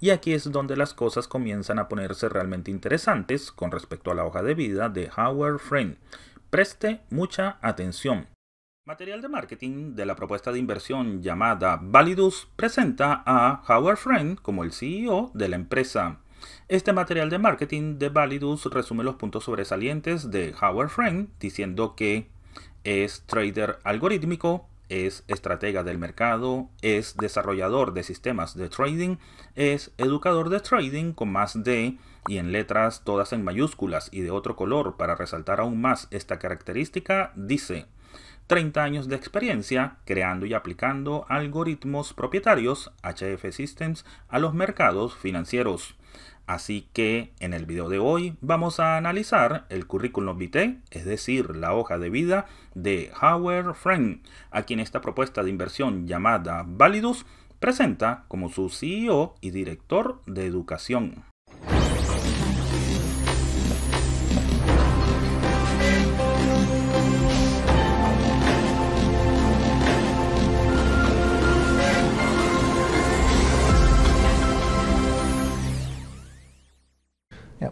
Y aquí es donde las cosas comienzan a ponerse realmente interesantes con respecto a la hoja de vida de Howard Frame. Preste mucha atención. Material de marketing de la propuesta de inversión llamada Validus presenta a Howard Frame como el CEO de la empresa. Este material de marketing de Validus resume los puntos sobresalientes de Howard Frame diciendo que es trader algorítmico, es estratega del mercado, es desarrollador de sistemas de trading, es educador de trading con más de y en letras todas en mayúsculas y de otro color para resaltar aún más esta característica, dice 30 años de experiencia creando y aplicando algoritmos propietarios HF Systems a los mercados financieros. Así que en el video de hoy vamos a analizar el currículum vitae, es decir, la hoja de vida de Howard Frank, a quien esta propuesta de inversión llamada Validus presenta como su CEO y director de educación.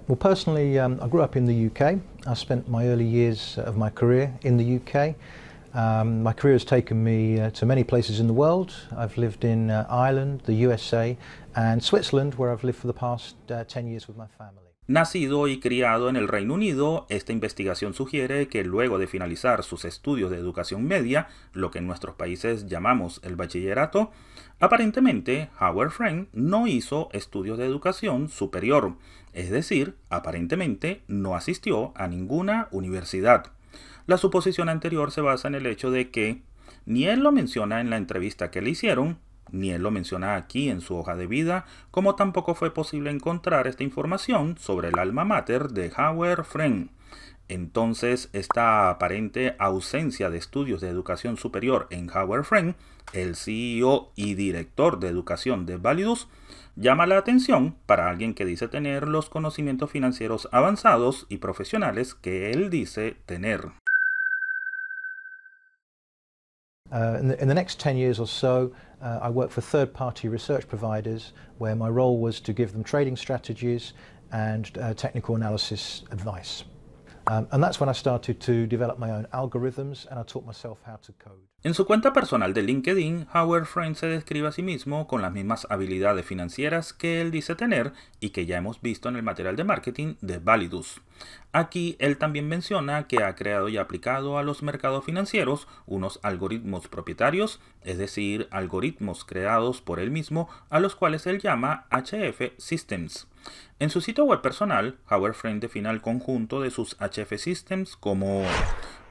Well, personally, um, I grew up in the UK. I spent my early years of my career in the UK. Um, my career has taken me uh, to many places in the world. I've lived in uh, Ireland, the USA, and Switzerland, where I've lived for the past uh, 10 years with my family. Nacido y criado en el Reino Unido, esta investigación sugiere que luego de finalizar sus estudios de educación media, lo que en nuestros países llamamos el bachillerato, aparentemente Howard Frank no hizo estudios de educación superior, es decir, aparentemente no asistió a ninguna universidad. La suposición anterior se basa en el hecho de que ni él lo menciona en la entrevista que le hicieron, ni él lo menciona aquí en su hoja de vida, como tampoco fue posible encontrar esta información sobre el alma mater de Howard Friend. Entonces, esta aparente ausencia de estudios de educación superior en Howard Friend el CEO y director de educación de Validus, llama la atención para alguien que dice tener los conocimientos financieros avanzados y profesionales que él dice tener. Uh, in, the, next 10 years or so, uh, I worked for third party research providers where my role was to give them trading strategies and uh, technical analysis advice. En su cuenta personal de LinkedIn, Howard Friend se describe a sí mismo con las mismas habilidades financieras que él dice tener y que ya hemos visto en el material de marketing de Validus. Aquí él también menciona que ha creado y aplicado a los mercados financieros unos algoritmos propietarios, es decir, algoritmos creados por él mismo a los cuales él llama HF Systems. En su sitio web personal, Howard define el conjunto de sus HF Systems como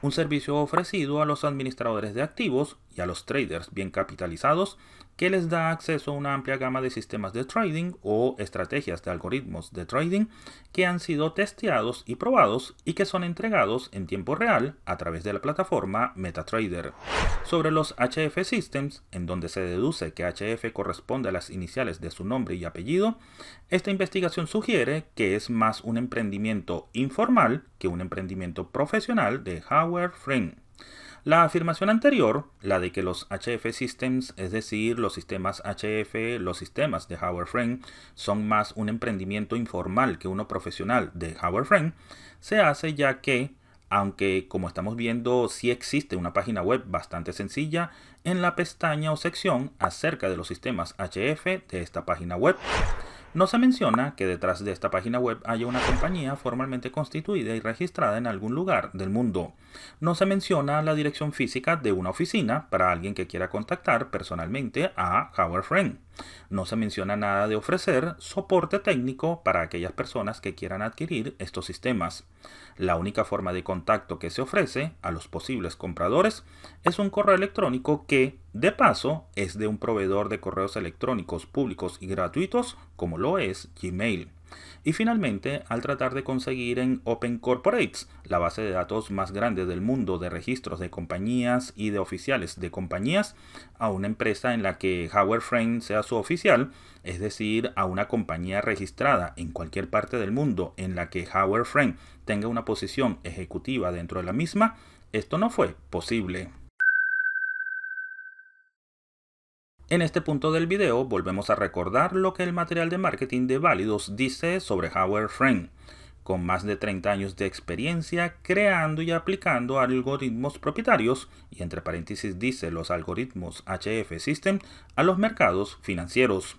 un servicio ofrecido a los administradores de activos y a los traders bien capitalizados que les da acceso a una amplia gama de sistemas de trading o estrategias de algoritmos de trading que han sido testeados y probados y que son entregados en tiempo real a través de la plataforma MetaTrader. Sobre los HF Systems, en donde se deduce que HF corresponde a las iniciales de su nombre y apellido, esta investigación sugiere que es más un emprendimiento informal que un emprendimiento profesional de Howard Frame. La afirmación anterior, la de que los HF Systems, es decir, los sistemas HF, los sistemas de Howard Frame, son más un emprendimiento informal que uno profesional de Howard Frame, se hace ya que, aunque como estamos viendo sí existe una página web bastante sencilla, en la pestaña o sección acerca de los sistemas HF de esta página web no se menciona que detrás de esta página web haya una compañía formalmente constituida y registrada en algún lugar del mundo. No se menciona la dirección física de una oficina para alguien que quiera contactar personalmente a Howard no se menciona nada de ofrecer soporte técnico para aquellas personas que quieran adquirir estos sistemas. La única forma de contacto que se ofrece a los posibles compradores es un correo electrónico que, de paso, es de un proveedor de correos electrónicos públicos y gratuitos como lo es Gmail. Y finalmente, al tratar de conseguir en Open Corporates, la base de datos más grande del mundo de registros de compañías y de oficiales de compañías, a una empresa en la que Howard sea su oficial, es decir, a una compañía registrada en cualquier parte del mundo en la que Howard tenga una posición ejecutiva dentro de la misma, esto no fue posible. En este punto del video volvemos a recordar lo que el material de marketing de Válidos dice sobre Howard Frame, Con más de 30 años de experiencia creando y aplicando algoritmos propietarios, y entre paréntesis dice los algoritmos HF System, a los mercados financieros.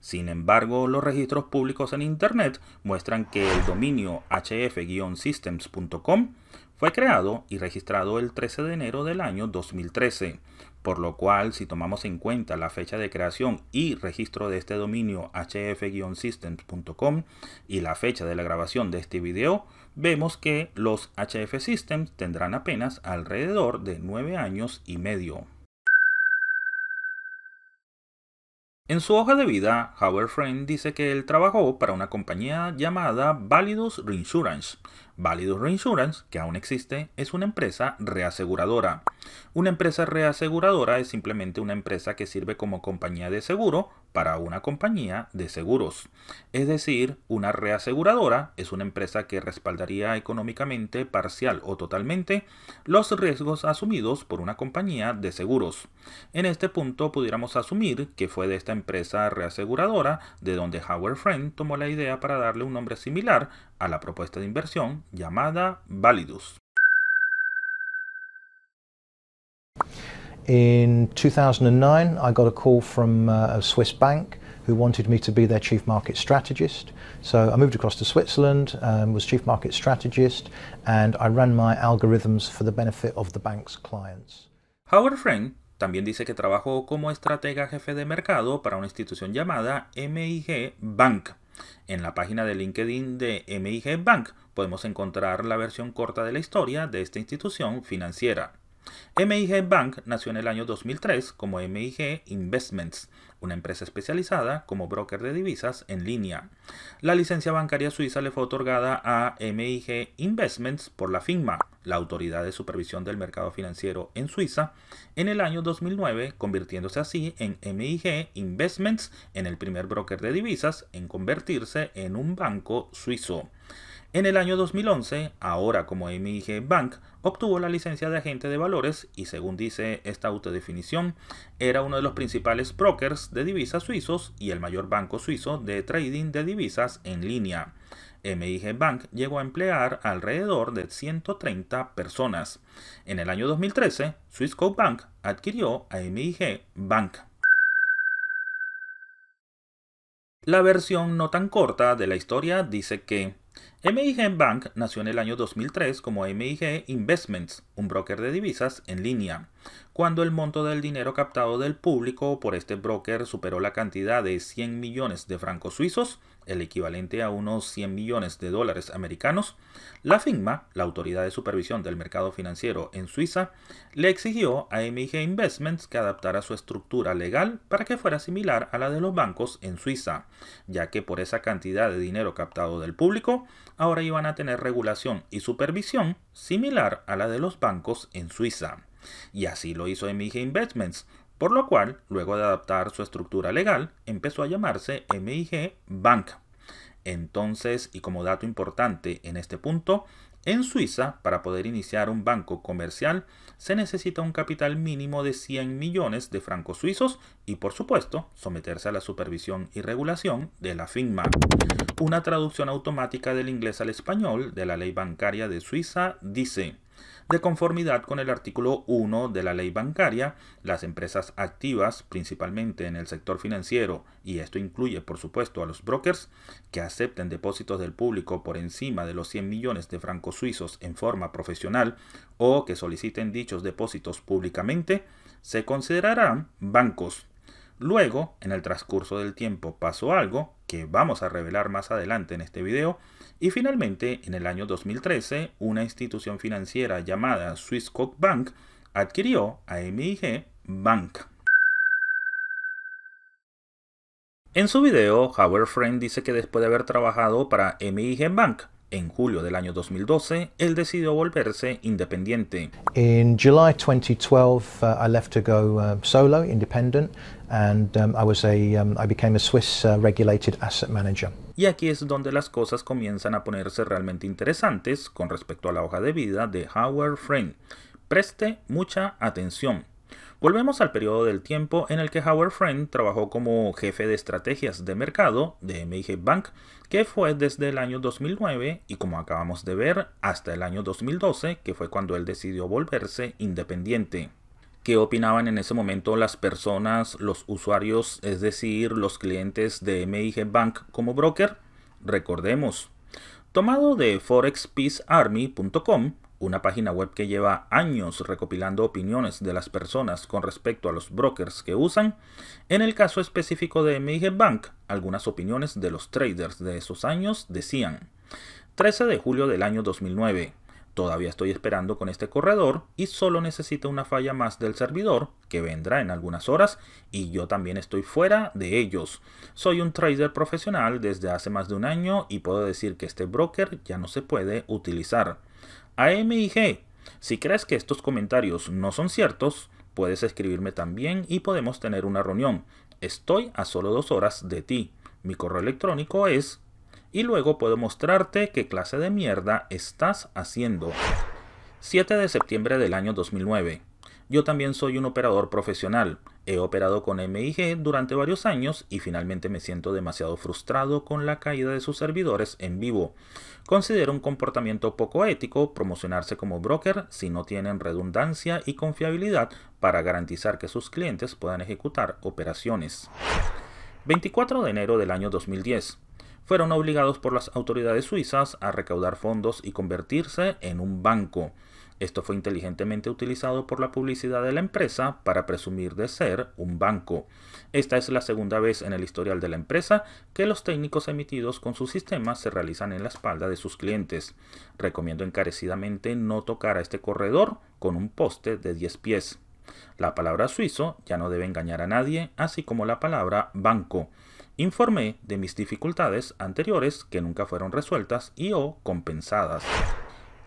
Sin embargo, los registros públicos en Internet muestran que el dominio hf-systems.com fue creado y registrado el 13 de enero del año 2013, por lo cual si tomamos en cuenta la fecha de creación y registro de este dominio hf-systems.com y la fecha de la grabación de este video, vemos que los HF Systems tendrán apenas alrededor de 9 años y medio. En su hoja de vida, Howard Friend dice que él trabajó para una compañía llamada Validus Reinsurance, Validus Reinsurance, que aún existe, es una empresa reaseguradora. Una empresa reaseguradora es simplemente una empresa que sirve como compañía de seguro para una compañía de seguros. Es decir, una reaseguradora es una empresa que respaldaría económicamente, parcial o totalmente, los riesgos asumidos por una compañía de seguros. En este punto pudiéramos asumir que fue de esta empresa reaseguradora de donde Howard Friend tomó la idea para darle un nombre similar a la propuesta de inversión llamada Validus. In 2009, I got a call from uh, a Swiss bank who wanted me to be their chief market strategist. So I moved across to Switzerland, um, was chief market strategist, and I ran my algorithms for the benefit of the bank's clients. Howard Frank también dice que trabajó como estratega jefe de mercado para una institución llamada MIG Bank, en la página de LinkedIn de MIG Bank podemos encontrar la versión corta de la historia de esta institución financiera. MIG Bank nació en el año 2003 como MIG Investments, una empresa especializada como broker de divisas en línea. La licencia bancaria suiza le fue otorgada a MIG Investments por la FINMA, la Autoridad de Supervisión del Mercado Financiero en Suiza, en el año 2009, convirtiéndose así en MIG Investments en el primer broker de divisas en convertirse en un banco suizo. En el año 2011, ahora como MIG Bank, obtuvo la licencia de agente de valores y según dice esta autodefinición, era uno de los principales brokers de divisas suizos y el mayor banco suizo de trading de divisas en línea. MIG Bank llegó a emplear alrededor de 130 personas. En el año 2013, Swissquote Bank adquirió a MIG Bank. La versión no tan corta de la historia dice que MIG Bank nació en el año 2003 como MIG Investments, un broker de divisas en línea. Cuando el monto del dinero captado del público por este broker superó la cantidad de 100 millones de francos suizos, el equivalente a unos 100 millones de dólares americanos, la FINMA, la Autoridad de Supervisión del Mercado Financiero en Suiza, le exigió a MIG Investments que adaptara su estructura legal para que fuera similar a la de los bancos en Suiza, ya que por esa cantidad de dinero captado del público, ahora iban a tener regulación y supervisión similar a la de los bancos en Suiza. Y así lo hizo MIG Investments, por lo cual, luego de adaptar su estructura legal, empezó a llamarse MIG Bank. Entonces, y como dato importante en este punto, en Suiza, para poder iniciar un banco comercial, se necesita un capital mínimo de 100 millones de francos suizos y, por supuesto, someterse a la supervisión y regulación de la FINMA, una traducción automática del inglés al español de la ley bancaria de Suiza dice de conformidad con el artículo 1 de la ley bancaria, las empresas activas, principalmente en el sector financiero, y esto incluye por supuesto a los brokers, que acepten depósitos del público por encima de los 100 millones de francos suizos en forma profesional o que soliciten dichos depósitos públicamente, se considerarán bancos. Luego, en el transcurso del tiempo pasó algo, que vamos a revelar más adelante en este video. Y finalmente, en el año 2013, una institución financiera llamada Swisscock Bank adquirió a MIG Bank. En su video, Howard Friend dice que después de haber trabajado para MIG Bank, en julio del año 2012, él decidió volverse independiente. In 2012, uh, I left to go uh, solo, independent, and um, I um, I became a Swiss uh, regulated asset manager. Y aquí es donde las cosas comienzan a ponerse realmente interesantes con respecto a la hoja de vida de Howard Frame. Preste mucha atención. Volvemos al periodo del tiempo en el que Howard Friend trabajó como jefe de estrategias de mercado de MIG Bank, que fue desde el año 2009 y como acabamos de ver hasta el año 2012, que fue cuando él decidió volverse independiente. ¿Qué opinaban en ese momento las personas, los usuarios, es decir, los clientes de MIG Bank como broker? Recordemos, tomado de forexpeacearmy.com, una página web que lleva años recopilando opiniones de las personas con respecto a los brokers que usan, en el caso específico de MIG Bank, algunas opiniones de los traders de esos años decían 13 de julio del año 2009. Todavía estoy esperando con este corredor y solo necesito una falla más del servidor que vendrá en algunas horas y yo también estoy fuera de ellos. Soy un trader profesional desde hace más de un año y puedo decir que este broker ya no se puede utilizar. AMIG, Si crees que estos comentarios no son ciertos, puedes escribirme también y podemos tener una reunión. Estoy a solo dos horas de ti. Mi correo electrónico es... Y luego puedo mostrarte qué clase de mierda estás haciendo. 7 de septiembre del año 2009. Yo también soy un operador profesional. He operado con MIG durante varios años y finalmente me siento demasiado frustrado con la caída de sus servidores en vivo. Considero un comportamiento poco ético promocionarse como broker si no tienen redundancia y confiabilidad para garantizar que sus clientes puedan ejecutar operaciones. 24 de enero del año 2010 fueron obligados por las autoridades suizas a recaudar fondos y convertirse en un banco. Esto fue inteligentemente utilizado por la publicidad de la empresa para presumir de ser un banco. Esta es la segunda vez en el historial de la empresa que los técnicos emitidos con su sistema se realizan en la espalda de sus clientes. Recomiendo encarecidamente no tocar a este corredor con un poste de 10 pies. La palabra suizo ya no debe engañar a nadie, así como la palabra banco. Informé de mis dificultades anteriores que nunca fueron resueltas y o compensadas.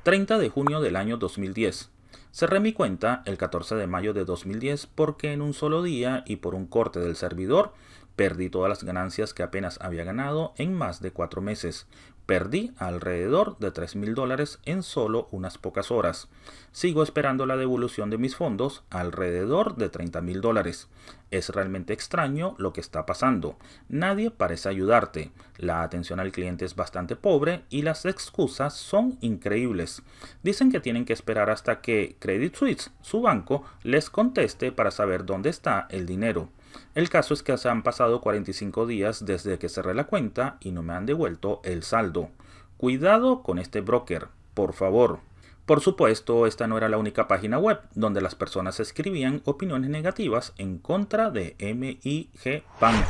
30 de junio del año 2010. Cerré mi cuenta el 14 de mayo de 2010 porque en un solo día y por un corte del servidor Perdí todas las ganancias que apenas había ganado en más de cuatro meses. Perdí alrededor de 3 mil dólares en solo unas pocas horas. Sigo esperando la devolución de mis fondos alrededor de 30 mil dólares. Es realmente extraño lo que está pasando. Nadie parece ayudarte. La atención al cliente es bastante pobre y las excusas son increíbles. Dicen que tienen que esperar hasta que Credit Suisse, su banco, les conteste para saber dónde está el dinero. El caso es que se han pasado 45 días desde que cerré la cuenta y no me han devuelto el saldo. Cuidado con este broker, por favor. Por supuesto, esta no era la única página web donde las personas escribían opiniones negativas en contra de MIG Bank.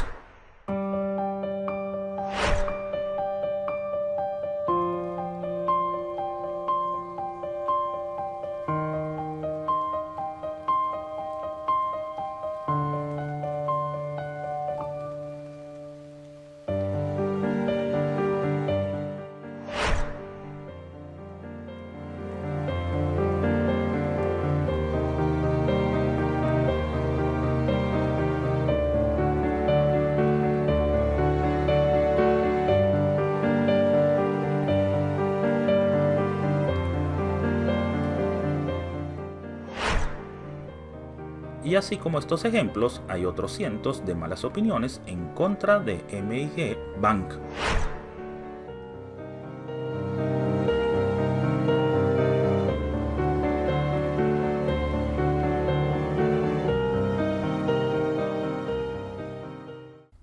Y así como estos ejemplos, hay otros cientos de malas opiniones en contra de MIG Bank.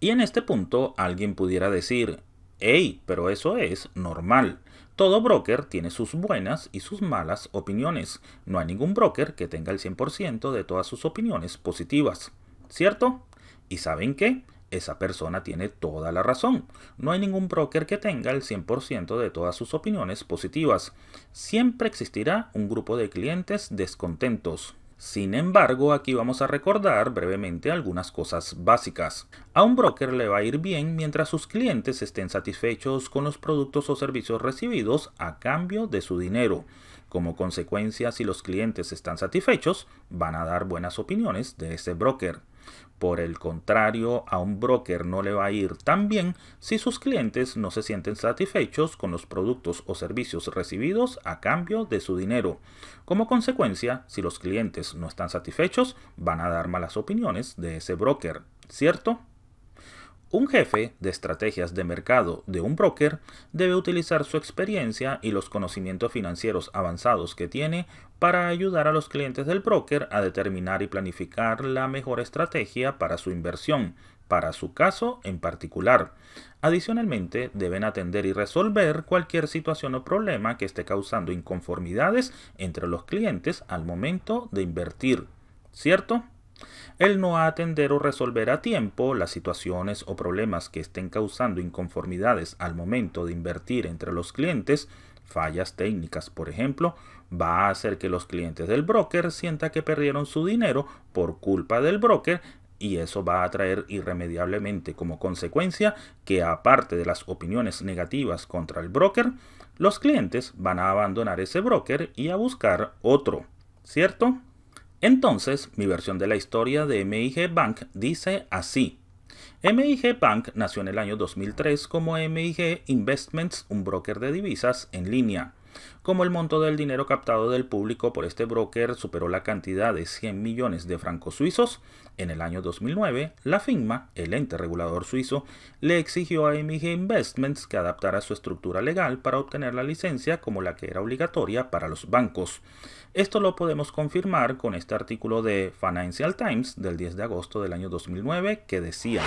Y en este punto alguien pudiera decir, Ey, pero eso es normal. Todo broker tiene sus buenas y sus malas opiniones. No hay ningún broker que tenga el 100% de todas sus opiniones positivas. ¿Cierto? ¿Y saben qué? Esa persona tiene toda la razón. No hay ningún broker que tenga el 100% de todas sus opiniones positivas. Siempre existirá un grupo de clientes descontentos. Sin embargo, aquí vamos a recordar brevemente algunas cosas básicas. A un broker le va a ir bien mientras sus clientes estén satisfechos con los productos o servicios recibidos a cambio de su dinero. Como consecuencia, si los clientes están satisfechos, van a dar buenas opiniones de ese broker. Por el contrario, a un broker no le va a ir tan bien si sus clientes no se sienten satisfechos con los productos o servicios recibidos a cambio de su dinero. Como consecuencia, si los clientes no están satisfechos, van a dar malas opiniones de ese broker, ¿cierto? Un jefe de estrategias de mercado de un broker debe utilizar su experiencia y los conocimientos financieros avanzados que tiene para ayudar a los clientes del broker a determinar y planificar la mejor estrategia para su inversión, para su caso en particular. Adicionalmente, deben atender y resolver cualquier situación o problema que esté causando inconformidades entre los clientes al momento de invertir, ¿cierto? El no atender o resolver a tiempo las situaciones o problemas que estén causando inconformidades al momento de invertir entre los clientes, fallas técnicas por ejemplo, va a hacer que los clientes del broker sienta que perdieron su dinero por culpa del broker y eso va a traer irremediablemente como consecuencia que aparte de las opiniones negativas contra el broker, los clientes van a abandonar ese broker y a buscar otro, ¿cierto? Entonces, mi versión de la historia de MIG Bank dice así. MIG Bank nació en el año 2003 como MIG Investments, un broker de divisas en línea. Como el monto del dinero captado del público por este broker superó la cantidad de 100 millones de francos suizos, en el año 2009, la FINMA, el ente regulador suizo, le exigió a MG Investments que adaptara su estructura legal para obtener la licencia como la que era obligatoria para los bancos. Esto lo podemos confirmar con este artículo de Financial Times del 10 de agosto del año 2009 que decía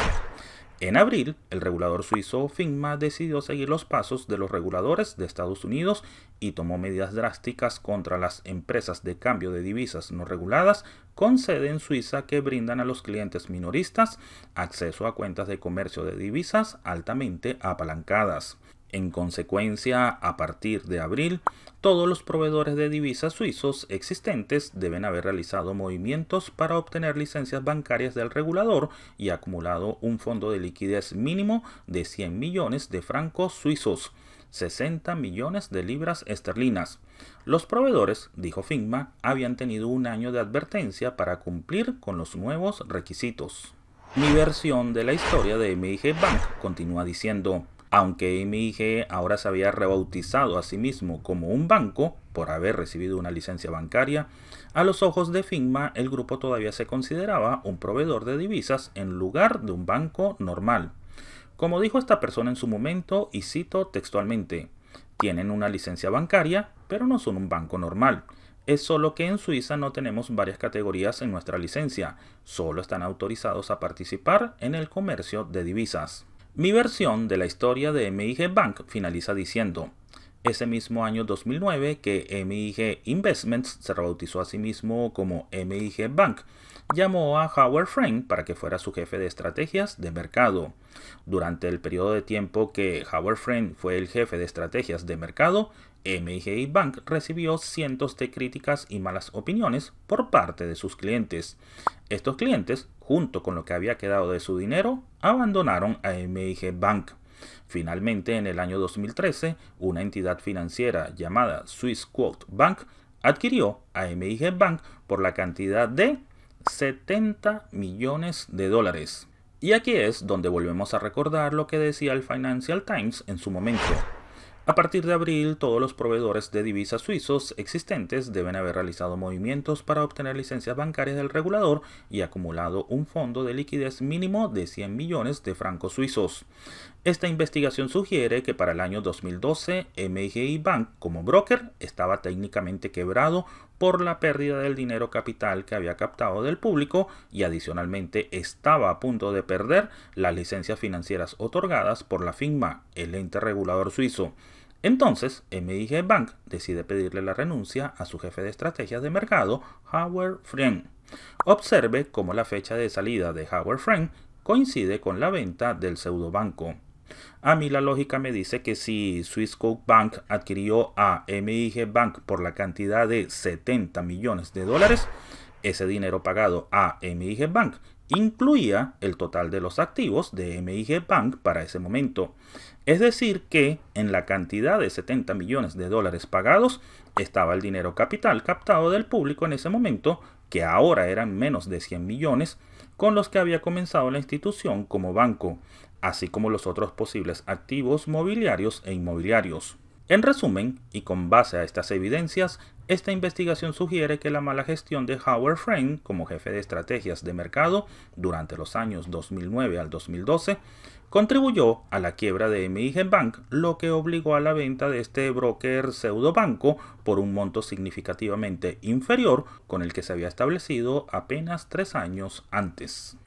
en abril, el regulador suizo FINMA decidió seguir los pasos de los reguladores de Estados Unidos y tomó medidas drásticas contra las empresas de cambio de divisas no reguladas con sede en Suiza que brindan a los clientes minoristas acceso a cuentas de comercio de divisas altamente apalancadas. En consecuencia, a partir de abril, todos los proveedores de divisas suizos existentes deben haber realizado movimientos para obtener licencias bancarias del regulador y acumulado un fondo de liquidez mínimo de 100 millones de francos suizos. 60 millones de libras esterlinas. Los proveedores, dijo Figma, habían tenido un año de advertencia para cumplir con los nuevos requisitos. Mi versión de la historia de MIG Bank continúa diciendo, aunque MIG ahora se había rebautizado a sí mismo como un banco por haber recibido una licencia bancaria, a los ojos de FINMA el grupo todavía se consideraba un proveedor de divisas en lugar de un banco normal. Como dijo esta persona en su momento, y cito textualmente, tienen una licencia bancaria, pero no son un banco normal. Es solo que en Suiza no tenemos varias categorías en nuestra licencia, solo están autorizados a participar en el comercio de divisas. Mi versión de la historia de MIG Bank finaliza diciendo, ese mismo año 2009 que MIG Investments se rebautizó a sí mismo como MIG Bank, llamó a Howard Frank para que fuera su jefe de estrategias de mercado. Durante el periodo de tiempo que Howard Frank fue el jefe de estrategias de mercado, MIG Bank recibió cientos de críticas y malas opiniones por parte de sus clientes. Estos clientes, junto con lo que había quedado de su dinero, abandonaron a MIG Bank. Finalmente, en el año 2013, una entidad financiera llamada Swiss Quote Bank adquirió a MIG Bank por la cantidad de 70 millones de dólares. Y aquí es donde volvemos a recordar lo que decía el Financial Times en su momento. A partir de abril, todos los proveedores de divisas suizos existentes deben haber realizado movimientos para obtener licencias bancarias del regulador y acumulado un fondo de liquidez mínimo de 100 millones de francos suizos. Esta investigación sugiere que para el año 2012, MGI Bank como broker estaba técnicamente quebrado por la pérdida del dinero capital que había captado del público y adicionalmente estaba a punto de perder las licencias financieras otorgadas por la FINMA, el ente regulador suizo. Entonces, MIG Bank decide pedirle la renuncia a su jefe de estrategias de mercado, Howard Friend. Observe cómo la fecha de salida de Howard Friend coincide con la venta del pseudobanco. A mí la lógica me dice que si Swissquote Bank adquirió a MIG Bank por la cantidad de 70 millones de dólares, ese dinero pagado a MIG Bank incluía el total de los activos de MIG Bank para ese momento. Es decir, que en la cantidad de 70 millones de dólares pagados estaba el dinero capital captado del público en ese momento, que ahora eran menos de 100 millones, con los que había comenzado la institución como banco, así como los otros posibles activos mobiliarios e inmobiliarios. En resumen, y con base a estas evidencias, esta investigación sugiere que la mala gestión de Howard Frank como jefe de estrategias de mercado durante los años 2009 al 2012 contribuyó a la quiebra de MIG Bank, lo que obligó a la venta de este broker pseudobanco por un monto significativamente inferior con el que se había establecido apenas tres años antes.